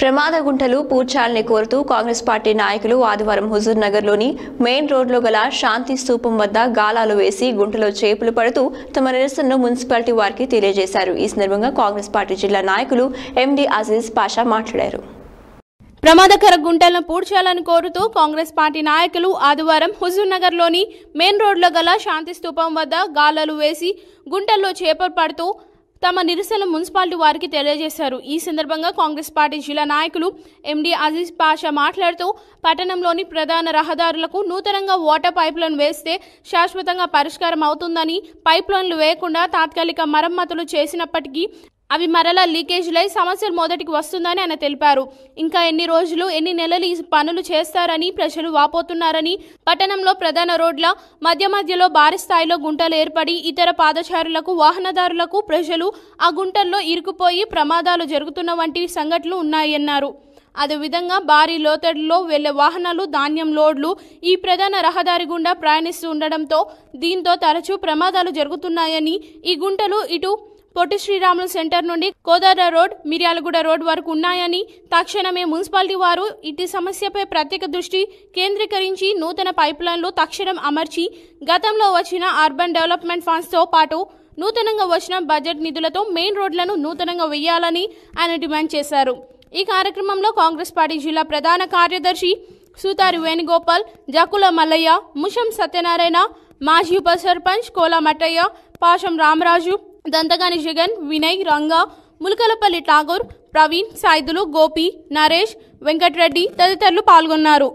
ప్రమాద గుంటలు పూడ్చాలని కోరుతూ కాంగ్రెస్ పార్టీ నాయకులు ఆదివారం హుజూర్ నగర్లోని మెయిన్ రోడ్లో గల శాంతి స్థూపం వద్ద గాలాలు వేసి గుంటలో చేపలు పడుతూ తమ నిరసనను మున్సిపాలిటీ వారికి తెలియజేశారు ఈ సందర్భంగా కాంగ్రెస్ పార్టీ జిల్లా నాయకులు ఎండి అజీజ్ పాషా మాట్లాడారు ప్రమాదకర గుంటలను పూడ్చాలని కోరుతూ కాంగ్రెస్ పార్టీ నాయకులు ఆదివారం హుజూర్ లోని మెయిన్ రోడ్లో గల శాంతి స్థూపం వద్ద గాలాలు వేసి గుంటల్లో చేపలు పడుతూ తమ నిరసన మున్సిపాలిటీ వారికి తెలియజేశారు ఈ సందర్భంగా కాంగ్రెస్ పార్టీ జిల్లా నాయకులు ఎండి అజీజ్ పాషా మాట్లాడుతూ పట్టణంలోని ప్రధాన రహదారులకు నూతనంగా వాటర్ పైప్లను వేస్తే శాశ్వతంగా పరిష్కారం అవుతుందని పైప్లైన్లు వేయకుండా తాత్కాలిక మరమ్మతులు చేసినప్పటికీ అవి మరలా లీకేజ్లై సమస్యలు మొదటికి వస్తుందని ఆయన తెలిపారు ఇంకా ఎన్ని రోజులు ఎన్ని నెలలు ఈ పనులు చేస్తారని ప్రజలు వాపోతున్నారని పట్టణంలో ప్రధాన రోడ్ల మధ్య మధ్యలో భారీ స్థాయిలో గుంటలు ఏర్పడి ఇతర పాదచారులకు వాహనదారులకు ప్రజలు ఆ గుంటల్లో ఇరుకుపోయి ప్రమాదాలు జరుగుతున్న వంటి సంఘటనలు ఉన్నాయన్నారు అదేవిధంగా భారీ లోతడిలో వెళ్లే వాహనాలు ధాన్యం లోడ్లు ఈ ప్రధాన రహదారి గుండా ప్రయాణిస్తూ ఉండడంతో దీంతో తరచూ ప్రమాదాలు జరుగుతున్నాయని ఈ గుంటలు ఇటు పొట్టి శ్రీరాములు సెంటర్ నుండి కోదార రోడ్ మిర్యాలగూడ రోడ్ వరకు ఉన్నాయని తక్షణమే మున్సిపాలిటీ వారు ఇటు సమస్యపై ప్రత్యేక దృష్టి కేంద్రీకరించి నూతన పైప్లైన్లు తక్షణం అమర్చి గతంలో వచ్చిన అర్బన్ డెవలప్మెంట్ ఫండ్స్తో పాటు నూతనంగా వచ్చిన బడ్జెట్ నిధులతో మెయిన్ రోడ్లను నూతనంగా వేయాలని ఆయన డిమాండ్ చేశారు ఈ కార్యక్రమంలో కాంగ్రెస్ పార్టీ జిల్లా ప్రధాన కార్యదర్శి సూతారి వేణుగోపాల్ జకుల మల్లయ్య ముషం సత్యనారాయణ మాజీ ఉప సర్పంచ్ కోలా మట్టయ్య పాషం రామరాజు దంతగాని జగన్ వినయ్ రంగా ములకలపల్లి ఠాగూర్ ప్రవీణ్ సాయిదులు గోపి నరేష్ వెంకట్రెడ్డి తదితరులు పాల్గొన్నారు